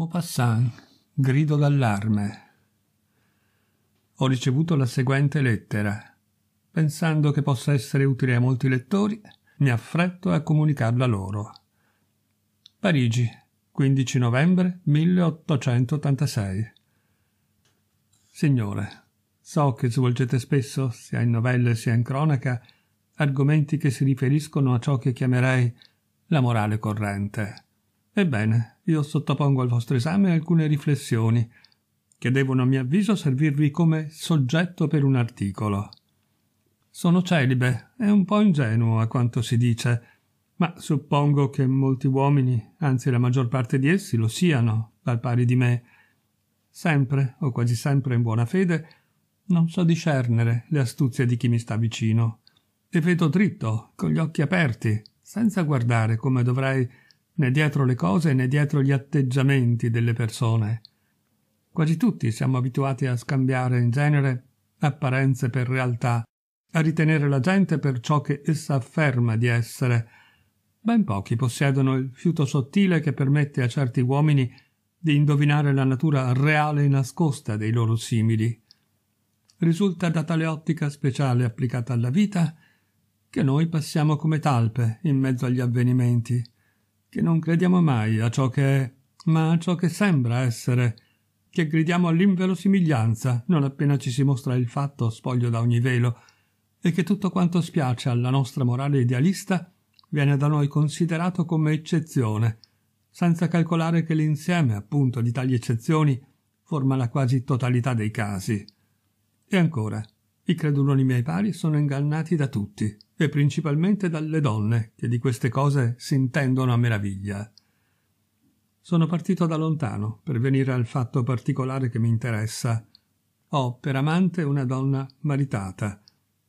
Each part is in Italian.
Maupassant, grido d'allarme. Ho ricevuto la seguente lettera. Pensando che possa essere utile a molti lettori, mi affretto a comunicarla loro. Parigi, 15 novembre 1886. Signore, so che svolgete spesso, sia in novelle sia in cronaca, argomenti che si riferiscono a ciò che chiamerei la morale corrente. Ebbene, io sottopongo al vostro esame alcune riflessioni, che devono a mio avviso servirvi come soggetto per un articolo. Sono celibe e un po' ingenuo a quanto si dice, ma suppongo che molti uomini, anzi la maggior parte di essi, lo siano, al pari di me. Sempre, o quasi sempre in buona fede, non so discernere le astuzie di chi mi sta vicino. E vedo dritto, con gli occhi aperti, senza guardare come dovrei né dietro le cose né dietro gli atteggiamenti delle persone. Quasi tutti siamo abituati a scambiare in genere apparenze per realtà, a ritenere la gente per ciò che essa afferma di essere. Ben pochi possiedono il fiuto sottile che permette a certi uomini di indovinare la natura reale e nascosta dei loro simili. Risulta da tale ottica speciale applicata alla vita che noi passiamo come talpe in mezzo agli avvenimenti, che non crediamo mai a ciò che è, ma a ciò che sembra essere, che gridiamo all'inverosimiglianza non appena ci si mostra il fatto spoglio da ogni velo, e che tutto quanto spiace alla nostra morale idealista viene da noi considerato come eccezione, senza calcolare che l'insieme, appunto, di tali eccezioni forma la quasi totalità dei casi. E ancora, i creduloni miei pari sono ingannati da tutti, e principalmente dalle donne, che di queste cose si intendono a meraviglia. Sono partito da lontano per venire al fatto particolare che mi interessa. Ho per amante una donna maritata.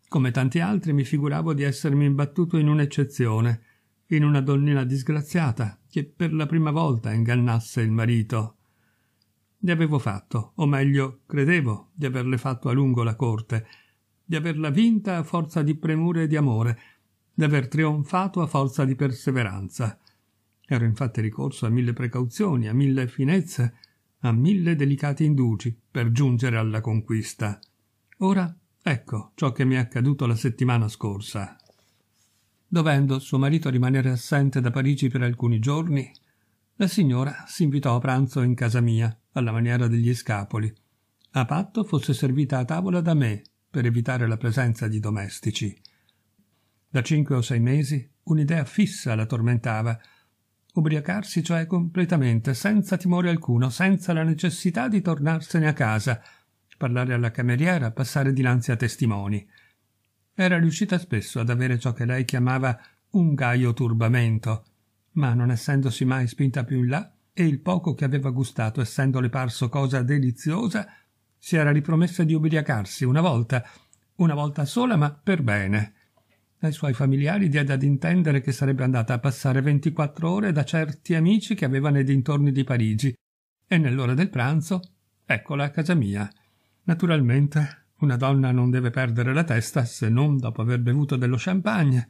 Come tanti altri mi figuravo di essermi imbattuto in un'eccezione, in una donnina disgraziata che per la prima volta ingannasse il marito. Ne avevo fatto, o meglio, credevo di averle fatto a lungo la corte, di averla vinta a forza di premure e di amore, di aver trionfato a forza di perseveranza. Ero infatti ricorso a mille precauzioni, a mille finezze, a mille delicati indugi per giungere alla conquista. Ora ecco ciò che mi è accaduto la settimana scorsa. Dovendo suo marito rimanere assente da Parigi per alcuni giorni, la signora si invitò a pranzo in casa mia, alla maniera degli scapoli, a patto fosse servita a tavola da me, per evitare la presenza di domestici. Da cinque o sei mesi un'idea fissa la tormentava ubriacarsi cioè completamente, senza timore alcuno, senza la necessità di tornarsene a casa, parlare alla cameriera, passare dinanzi a testimoni. Era riuscita spesso ad avere ciò che lei chiamava un gaio turbamento, ma non essendosi mai spinta più in là, e il poco che aveva gustato essendole parso cosa deliziosa, si era ripromessa di ubriacarsi una volta, una volta sola ma per bene. Ai suoi familiari diede ad intendere che sarebbe andata a passare 24 ore da certi amici che aveva nei dintorni di Parigi e nell'ora del pranzo eccola a casa mia. Naturalmente una donna non deve perdere la testa se non dopo aver bevuto dello champagne.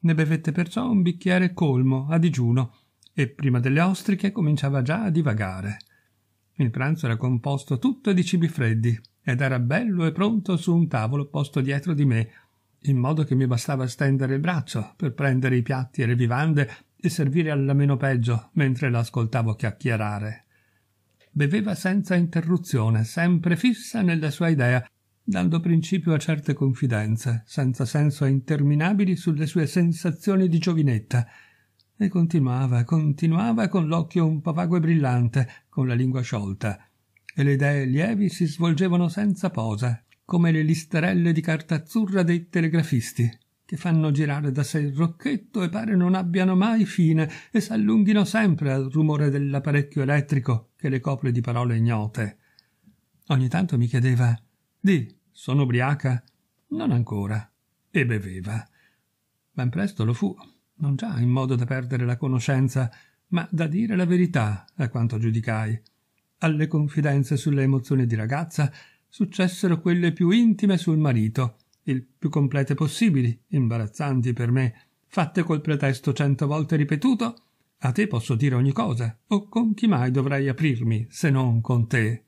Ne bevette perciò un bicchiere colmo a digiuno e prima delle ostriche cominciava già a divagare. Il pranzo era composto tutto di cibi freddi ed era bello e pronto su un tavolo posto dietro di me, in modo che mi bastava stendere il braccio per prendere i piatti e le vivande e servire alla meno peggio mentre l'ascoltavo chiacchierare. Beveva senza interruzione, sempre fissa nella sua idea, dando principio a certe confidenze, senza senso e interminabili, sulle sue sensazioni di giovinetta – e continuava, continuava con l'occhio un po' vago e brillante, con la lingua sciolta. E le idee lievi si svolgevano senza posa, come le listerelle di carta azzurra dei telegrafisti, che fanno girare da sé il rocchetto e pare non abbiano mai fine e s'allunghino sempre al rumore dell'apparecchio elettrico che le copre di parole ignote. Ogni tanto mi chiedeva Di, sono ubriaca? Non ancora. E beveva. Ben presto lo fu non già in modo da perdere la conoscenza, ma da dire la verità, a quanto giudicai. Alle confidenze sulle emozioni di ragazza successero quelle più intime sul marito, il più complete possibili, imbarazzanti per me, fatte col pretesto cento volte ripetuto a te posso dire ogni cosa, o con chi mai dovrei aprirmi, se non con te.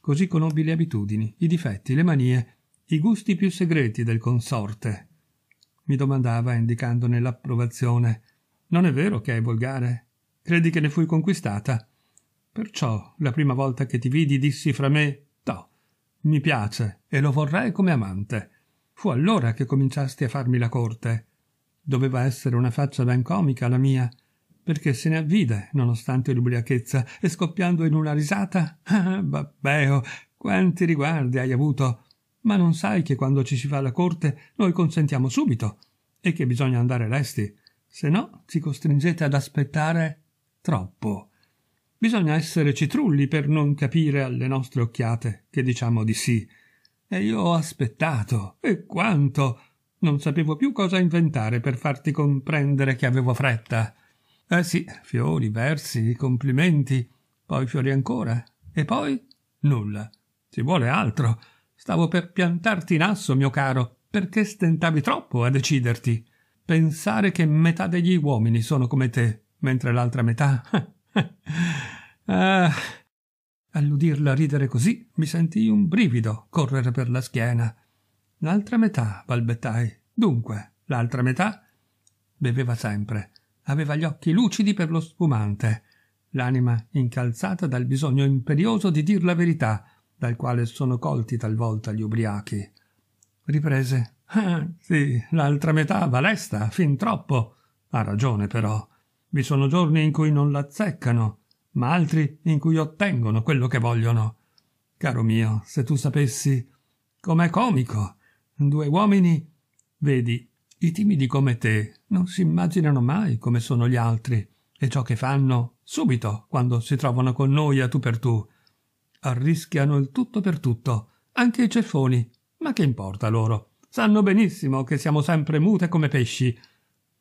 Così conobbi le abitudini, i difetti, le manie, i gusti più segreti del consorte, mi domandava indicandone l'approvazione. Non è vero che è volgare? Credi che ne fui conquistata? Perciò la prima volta che ti vidi dissi fra me No, mi piace e lo vorrei come amante. Fu allora che cominciasti a farmi la corte. Doveva essere una faccia ben comica la mia, perché se ne avvide, nonostante l'ubriachezza, e scoppiando in una risata, ah, babbeo, quanti riguardi hai avuto? Ma non sai che quando ci si fa la corte noi consentiamo subito e che bisogna andare lesti, se no ci costringete ad aspettare troppo. Bisogna essere citrulli per non capire alle nostre occhiate che diciamo di sì. E io ho aspettato, e quanto! Non sapevo più cosa inventare per farti comprendere che avevo fretta. Eh sì, fiori, versi, complimenti, poi fiori ancora, e poi nulla. Ci vuole altro. Stavo per piantarti in asso, mio caro, perché stentavi troppo a deciderti. Pensare che metà degli uomini sono come te, mentre l'altra metà... ah... All'udirla ridere così mi sentii un brivido correre per la schiena. L'altra metà, balbettai. Dunque, l'altra metà beveva sempre. Aveva gli occhi lucidi per lo spumante, l'anima incalzata dal bisogno imperioso di dir la verità, dal quale sono colti talvolta gli ubriachi. Riprese. Ah, sì, l'altra metà valesta, fin troppo. Ha ragione, però. Vi sono giorni in cui non l'azzeccano, ma altri in cui ottengono quello che vogliono. Caro mio, se tu sapessi com'è comico. Due uomini. Vedi, i timidi come te non si immaginano mai come sono gli altri e ciò che fanno subito quando si trovano con noi a tu per tu arrischiano il tutto per tutto, anche i ceffoni. Ma che importa loro? Sanno benissimo che siamo sempre mute come pesci.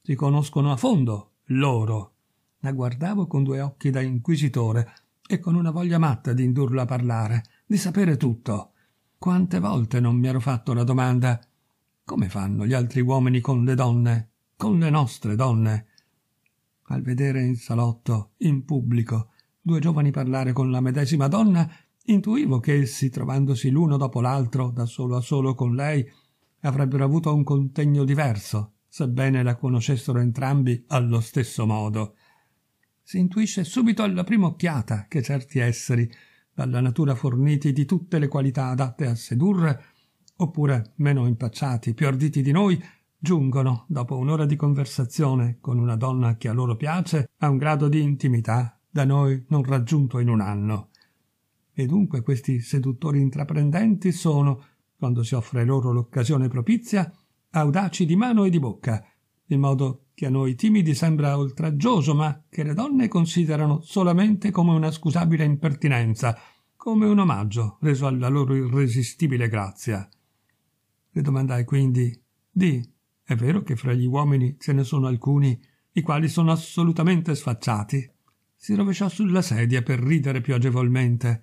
Si conoscono a fondo, loro. La guardavo con due occhi da inquisitore e con una voglia matta di indurla a parlare, di sapere tutto. Quante volte non mi ero fatto la domanda come fanno gli altri uomini con le donne, con le nostre donne? Al vedere in salotto, in pubblico, due giovani parlare con la medesima donna, Intuivo che essi, trovandosi l'uno dopo l'altro, da solo a solo con lei, avrebbero avuto un contegno diverso, sebbene la conoscessero entrambi allo stesso modo. Si intuisce subito alla prima occhiata che certi esseri, dalla natura forniti di tutte le qualità adatte a sedurre, oppure meno impacciati, più arditi di noi, giungono, dopo un'ora di conversazione con una donna che a loro piace, a un grado di intimità da noi non raggiunto in un anno. E dunque questi seduttori intraprendenti sono, quando si offre loro l'occasione propizia, audaci di mano e di bocca, in modo che a noi timidi sembra oltraggioso, ma che le donne considerano solamente come una scusabile impertinenza, come un omaggio reso alla loro irresistibile grazia. Le domandai quindi: Di, è vero che fra gli uomini ce ne sono alcuni i quali sono assolutamente sfacciati? Si rovesciò sulla sedia per ridere più agevolmente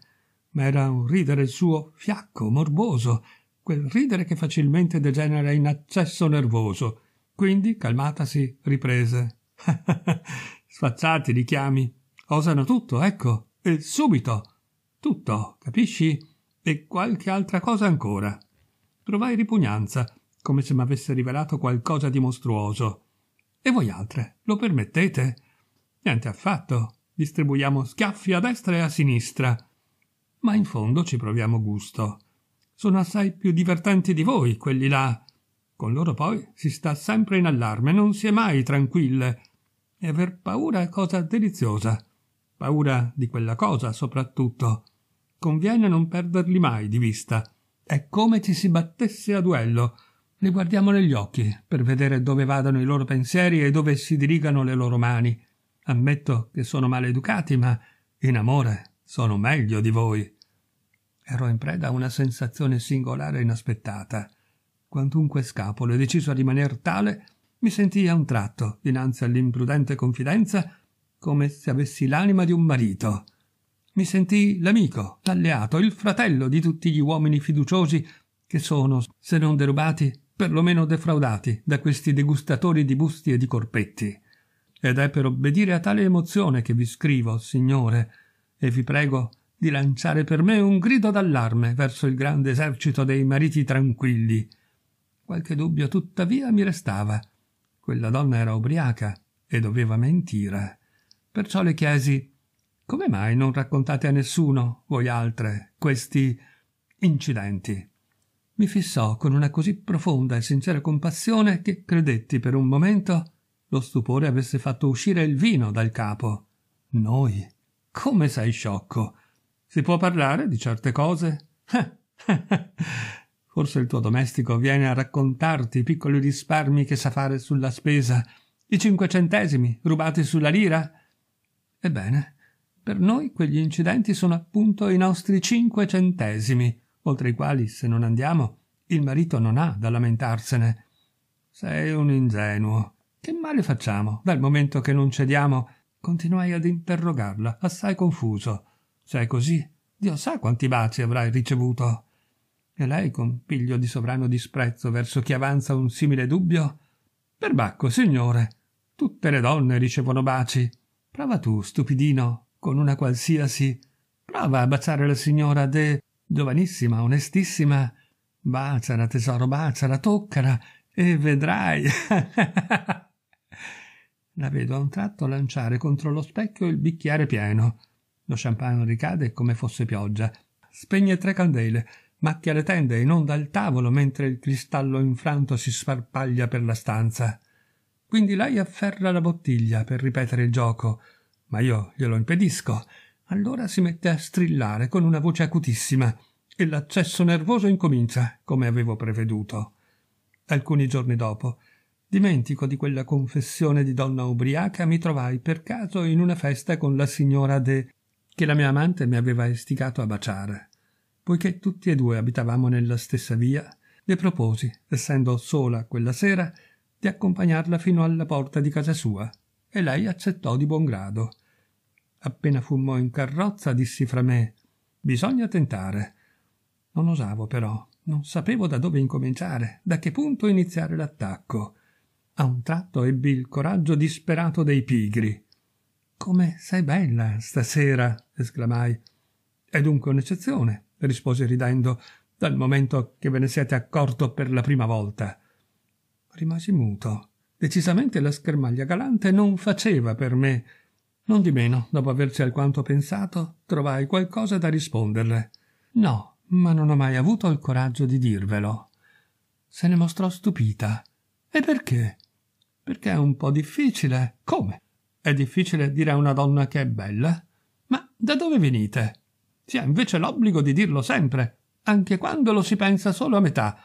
ma era un ridere suo fiacco, morboso, quel ridere che facilmente degenera in accesso nervoso. Quindi, calmatasi, riprese. Sfacciati li chiami. Osano tutto, ecco, e subito. Tutto, capisci? E qualche altra cosa ancora. Provai ripugnanza, come se m'avesse rivelato qualcosa di mostruoso. E voi altre, lo permettete? Niente affatto. Distribuiamo schiaffi a destra e a sinistra ma in fondo ci proviamo gusto. Sono assai più divertenti di voi, quelli là. Con loro poi si sta sempre in allarme, non si è mai tranquille. E aver paura è cosa deliziosa. Paura di quella cosa, soprattutto. Conviene non perderli mai di vista. È come ci si battesse a duello. Li guardiamo negli occhi per vedere dove vadano i loro pensieri e dove si dirigano le loro mani. Ammetto che sono maleducati, ma in amore sono meglio di voi. Ero in preda a una sensazione singolare e inaspettata. Quantunque scapolo e deciso a rimaner tale, mi sentii a un tratto, dinanzi all'imprudente confidenza, come se avessi l'anima di un marito. Mi sentii l'amico, l'alleato, il fratello di tutti gli uomini fiduciosi che sono, se non derubati, perlomeno defraudati da questi degustatori di busti e di corpetti. Ed è per obbedire a tale emozione che vi scrivo, signore, e vi prego di lanciare per me un grido d'allarme verso il grande esercito dei mariti tranquilli. Qualche dubbio tuttavia mi restava. Quella donna era ubriaca e doveva mentire. Perciò le chiesi come mai non raccontate a nessuno, voi altre, questi incidenti? Mi fissò con una così profonda e sincera compassione che credetti per un momento lo stupore avesse fatto uscire il vino dal capo. Noi come sei sciocco? Si può parlare di certe cose? Forse il tuo domestico viene a raccontarti i piccoli risparmi che sa fare sulla spesa, i cinque centesimi rubati sulla lira. Ebbene, per noi quegli incidenti sono appunto i nostri cinque centesimi, oltre i quali, se non andiamo, il marito non ha da lamentarsene. Sei un ingenuo. Che male facciamo dal momento che non cediamo Continuai ad interrogarla, assai confuso. Se è così, Dio sa quanti baci avrai ricevuto. E lei, con piglio di sovrano disprezzo verso chi avanza un simile dubbio, Perbacco, signore, tutte le donne ricevono baci. Prova tu, stupidino, con una qualsiasi. Prova a baciare la signora De, giovanissima, onestissima. Baciala, tesoro, baciala, toccala, e vedrai. La vedo a un tratto lanciare contro lo specchio il bicchiere pieno. Lo champagne ricade come fosse pioggia. Spegne tre candele, macchia le tende, e inonda il tavolo mentre il cristallo infranto si sparpaglia per la stanza. Quindi lei afferra la bottiglia per ripetere il gioco, ma io glielo impedisco. Allora si mette a strillare con una voce acutissima e l'accesso nervoso incomincia, come avevo preveduto. Alcuni giorni dopo, Dimentico di quella confessione di donna ubriaca, mi trovai per caso in una festa con la signora De, che la mia amante mi aveva istigato a baciare. Poiché tutti e due abitavamo nella stessa via, le proposi, essendo sola quella sera, di accompagnarla fino alla porta di casa sua, e lei accettò di buon grado. Appena fummo in carrozza, dissi fra me Bisogna tentare. Non osavo, però, non sapevo da dove incominciare, da che punto iniziare l'attacco. A un tratto ebbi il coraggio disperato dei pigri. Come sei bella stasera! esclamai. È dunque un'eccezione, rispose ridendo, dal momento che ve ne siete accorto per la prima volta. Rimasi muto. Decisamente la schermaglia galante non faceva per me. Non di meno, dopo averci alquanto pensato, trovai qualcosa da risponderle. No, ma non ho mai avuto il coraggio di dirvelo. Se ne mostrò stupita. E perché? Perché è un po' difficile. Come? È difficile dire a una donna che è bella? Ma da dove venite? Si ha invece l'obbligo di dirlo sempre, anche quando lo si pensa solo a metà,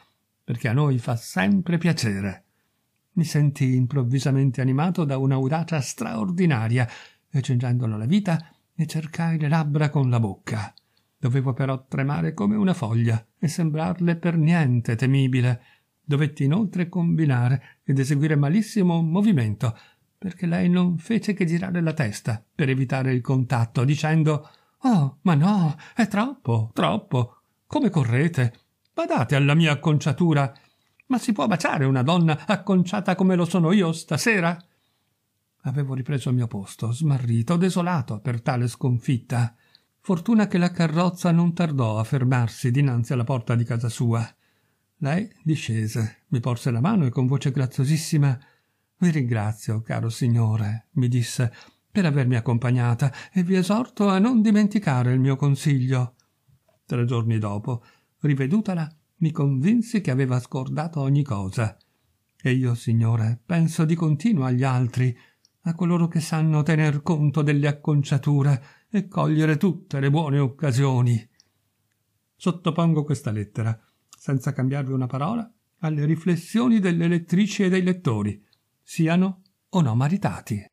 perché a noi fa sempre piacere. Mi sentii improvvisamente animato da un'audacia straordinaria, e cingendolo la vita, ne cercai le labbra con la bocca. Dovevo però tremare come una foglia e sembrarle per niente temibile Dovetti inoltre combinare ed eseguire malissimo un movimento, perché lei non fece che girare la testa per evitare il contatto, dicendo Oh, ma no, è troppo, troppo. Come correte? Badate alla mia acconciatura. Ma si può baciare una donna acconciata come lo sono io stasera? Avevo ripreso il mio posto, smarrito, desolato per tale sconfitta. Fortuna che la carrozza non tardò a fermarsi dinanzi alla porta di casa sua. Lei discese, mi porse la mano e con voce graziosissima Vi ringrazio, caro signore, mi disse, per avermi accompagnata e vi esorto a non dimenticare il mio consiglio. Tre giorni dopo, rivedutala, mi convinsi che aveva scordato ogni cosa. E io, signore, penso di continuo agli altri, a coloro che sanno tener conto delle acconciature e cogliere tutte le buone occasioni. Sottopongo questa lettera senza cambiarvi una parola, alle riflessioni delle lettrici e dei lettori, siano o no maritati.